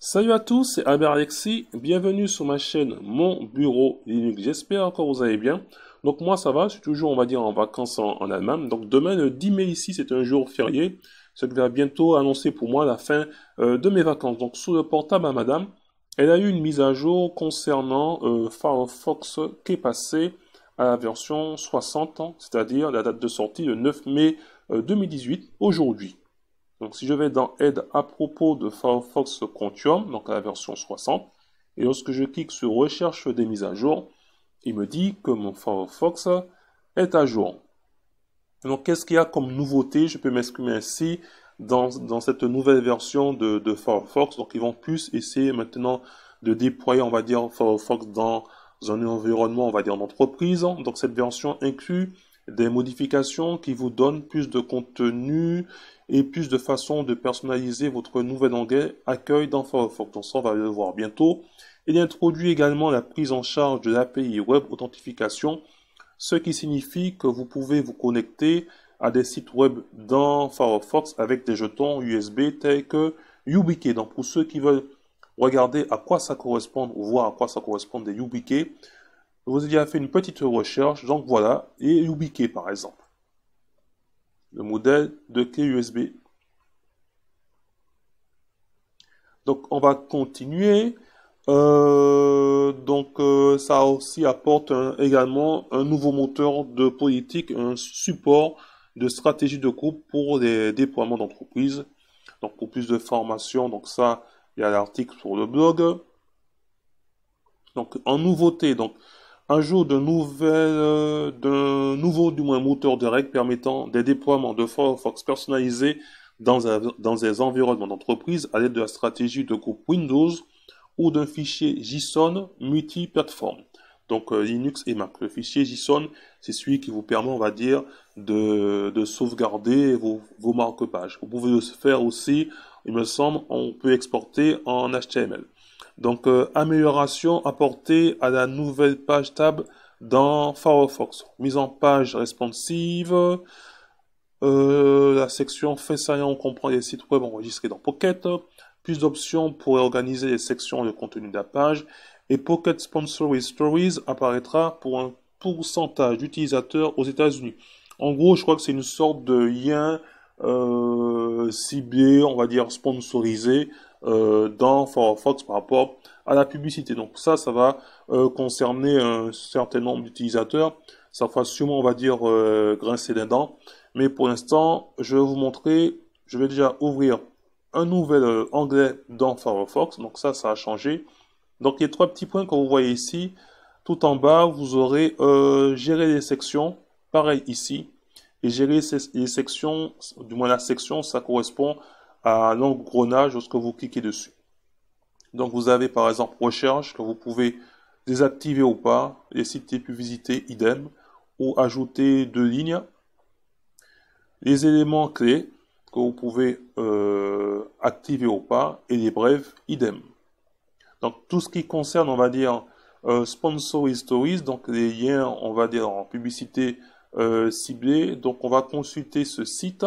Salut à tous, c'est Alexis, bienvenue sur ma chaîne Mon Bureau Linux, j'espère encore vous allez bien. Donc moi ça va, je suis toujours on va dire en vacances en, Allemagne, donc demain le 10 mai ici c'est un jour férié, ce qui va bientôt annoncer pour moi la fin euh, de mes vacances. Donc sous le portable à madame, elle a eu une mise à jour concernant euh, Firefox qui est passée à la version 60, c'est-à-dire la date de sortie le 9 mai 2018, euh, aujourd'hui. Donc si je vais dans Aide à propos de Firefox Quantum, donc à la version 60, et lorsque je clique sur Recherche des mises à jour, il me dit que mon Firefox est à jour. Donc qu'est-ce qu'il y a comme nouveauté Je peux m'exprimer ainsi dans, cette nouvelle version de, de, Firefox. Donc ils vont plus essayer maintenant de déployer, on va dire, Firefox dans un environnement, on va dire, d'entreprise. Donc cette version inclut des modifications qui vous donnent plus de contenu et plus de façons de personnaliser votre nouvel onglet accueil dans Firefox. Donc ça, on va le voir bientôt. Il introduit également la prise en charge de l'API Web Authentification, ce qui signifie que vous pouvez vous connecter à des sites web dans Firefox avec des jetons USB tels que YubiKey. Donc pour ceux qui veulent regarder à quoi ça correspond ou voir à quoi ça correspond des YubiKey, vous ai déjà fait une petite recherche, donc voilà, et Yubike par exemple. Le modèle de clé USB. Donc on va continuer. Euh, donc euh, ça aussi apporte également un nouveau moteur de politique, un support de stratégie de groupe pour les déploiements d'entreprise Donc pour plus de formation, donc ça, il y a l'article sur le blog. Donc en nouveauté, donc un jour d'un euh, nouveau du moins, moteur de règles permettant des déploiements de Firefox personnalisés dans, dans des environnements d'entreprise à l'aide de la stratégie de groupe Windows ou d'un fichier JSON multi multi-platform. Donc euh, Linux et Mac. Le fichier JSON, c'est celui qui vous permet, on va dire, de, de sauvegarder vos, vos marque-pages. Vous pouvez le faire aussi, il me semble, on peut exporter en HTML. Donc, euh, amélioration apportée à la nouvelle page tab dans Firefox. Mise en page responsive. Euh, la section fait saillant, on comprend les sites web enregistrés dans Pocket. Plus d'options pour organiser les sections de contenu de la page. Et Pocket Sponsored Stories apparaîtra pour un pourcentage d'utilisateurs aux États-Unis. En gros, je crois que c'est une sorte de lien euh, ciblé, on va dire sponsorisé, euh, dans Firefox par rapport à la publicité. Donc ça, ça va euh, concerner un certain nombre d'utilisateurs. Ça fera sûrement, on va dire, euh, grincer des dents. Mais pour l'instant, je vais vous montrer, je vais déjà ouvrir un nouvel onglet dans Firefox. Donc ça, ça a changé. Donc les trois petits points que vous voyez ici, tout en bas, vous aurez gérer les sections. Pareil ici, et gérer les sections, du moins la section, ça correspond à l'engrenage lorsque vous cliquez dessus. Donc vous avez par exemple recherche que vous pouvez désactiver ou pas, les sites les plus visités idem, ou ajouter deux lignes. Les éléments clés que vous pouvez euh, activer ou pas, et les brèves idem. Donc tout ce qui concerne, on va dire, euh, sponsor stories, donc les liens, on va dire, en publicité euh, ciblée. Donc on va consulter ce site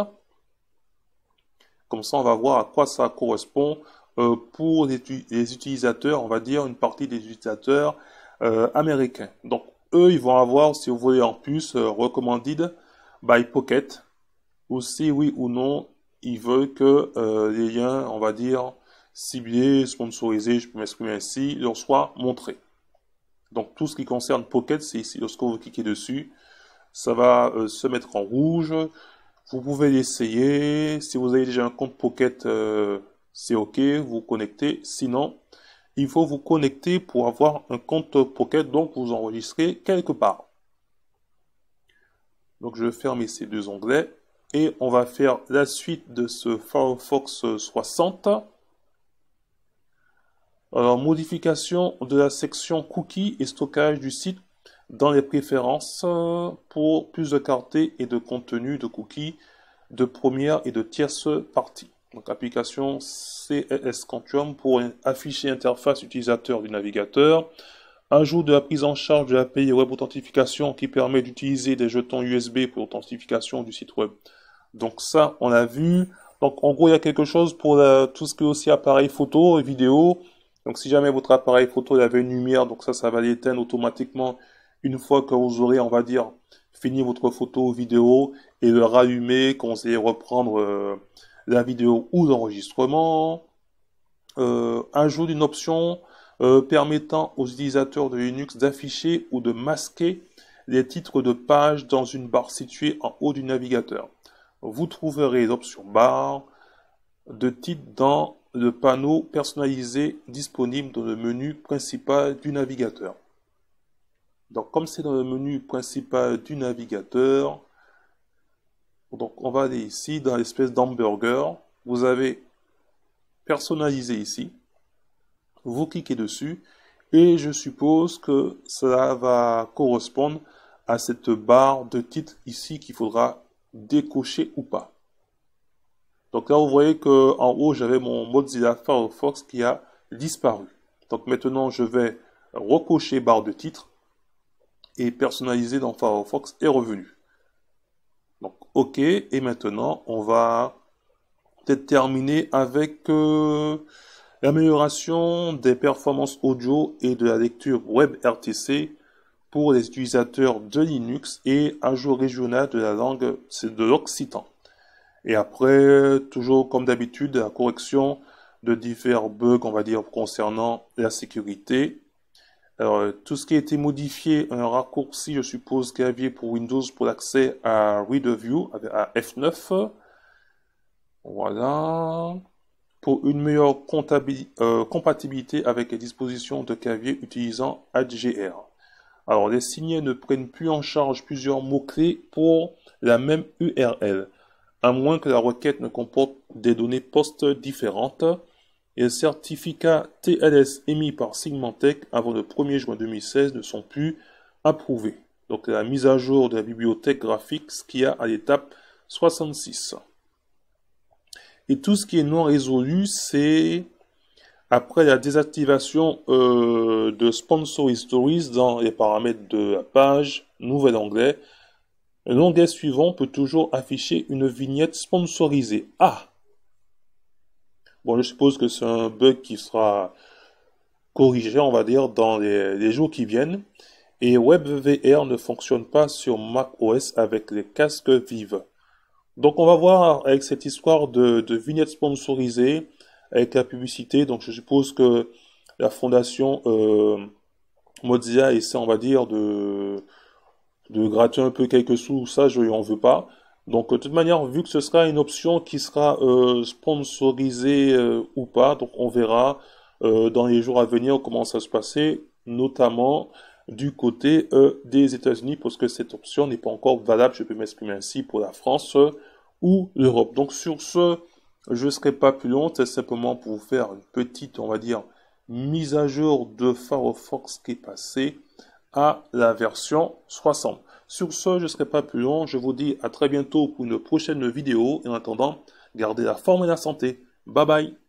comme ça, on va voir à quoi ça correspond euh, pour les, utilisateurs, on va dire une partie des utilisateurs euh, américains. Donc, eux, ils vont avoir, si vous voulez, en plus, euh, recommanded by Pocket, ou si oui ou non, ils veulent que les liens, on va dire, ciblés, sponsorisés, je peux m'exprimer ainsi, leur soient montrés. Donc, tout ce qui concerne Pocket, c'est ici, lorsque vous cliquez dessus, ça va se mettre en rouge, vous pouvez l'essayer, Si vous avez déjà un compte Pocket, euh, c'est OK, vous connectez. Sinon, il faut vous connecter pour avoir un compte Pocket, donc vous enregistrez quelque part. Donc je ferme ces deux onglets et on va faire la suite de ce Firefox 60. Alors modification de la section cookie et stockage du site dans les préférences pour plus de cartes et de contenu de cookies de première et de tierce partie. Donc application CLS Quantum pour afficher interface utilisateur du navigateur. Ajout de la prise en charge de l'API Web Authentification qui permet d'utiliser des jetons USB pour l'authentification du site web. Donc ça, on l'a vu. Donc en gros, il y a quelque chose pour tout ce qui est aussi appareil photo et vidéo. Donc si jamais votre appareil photo il avait une lumière, donc ça, ça va l'éteindre automatiquement une fois que vous aurez, on va dire, fini votre photo ou vidéo et le rallumer qu'on sait reprendre euh, la vidéo ou l'enregistrement. Euh, une d'une option euh, permettant aux utilisateurs de Linux d'afficher ou de masquer les titres de page dans une barre située en haut du navigateur. Vous trouverez l'option barre de titre dans le panneau personnalisé disponible dans le menu principal du navigateur. Donc comme c'est dans le menu principal du navigateur, donc on va aller ici dans l'espèce d'hamburger. Vous avez personnalisé ici. Vous cliquez dessus et je suppose que cela va correspondre à cette barre de titre ici qu'il faudra décocher ou pas. Donc là, vous voyez qu'en haut, j'avais mon Mozilla Firefox qui a disparu. Donc maintenant, je vais recocher barre de titre et personnalisé dans Firefox est revenu. Donc OK, et maintenant on va peut-être terminer avec euh, l'amélioration des performances audio et de la lecture WebRTC pour les utilisateurs de Linux et un jour régional de la langue de l'occitan. Et après, toujours comme d'habitude, la correction de divers bugs, on va dire, concernant la sécurité euh, tout ce qui a été modifié, un raccourci, je suppose, clavier pour Windows pour l'accès à Read-View, à F9. Voilà. Pour une meilleure euh, compatibilité avec les dispositions de clavier utilisant HGR. Alors, les signets ne prennent plus en charge plusieurs mots-clés pour la même URL, à moins que la requête ne comporte des données post différentes et le certificat TLS émis par Sigmantech avant le 1er juin 2016 ne sont plus approuvés. Donc la mise à jour de la bibliothèque graphique, ce a à l'étape 66. Et tout ce qui est non résolu, c'est après la désactivation euh, de Sponsor Stories dans les paramètres de la page, nouvel Anglais, l'onglet suivant peut toujours afficher une vignette sponsorisée. Ah Bon, je suppose que c'est un bug qui sera corrigé, on va dire, dans les, jours qui viennent. Et WebVR ne fonctionne pas sur macOS avec les casques vives. Donc on va voir avec cette histoire de, vignettes sponsorisées, avec la publicité. Donc je suppose que la fondation euh, Mozilla essaie, on va dire, de, de gratter un peu quelques sous. Ça, je n'en veux pas. Donc, de toute manière, vu que ce sera une option qui sera euh, sponsorisée euh, ou pas, donc on verra euh, dans les jours à venir comment ça se passer, notamment du côté des États-Unis, parce que cette option n'est pas encore valable, je peux m'exprimer ainsi, pour la France ou l'Europe. Donc, sur ce, je ne serai pas plus long, c'est simplement pour vous faire une petite, on va dire, mise à jour de Firefox qui est passée à la version 60. Sur ce, je ne serai pas plus long. Je vous dis à très bientôt pour une prochaine vidéo. Et en attendant, gardez la forme et la santé. Bye bye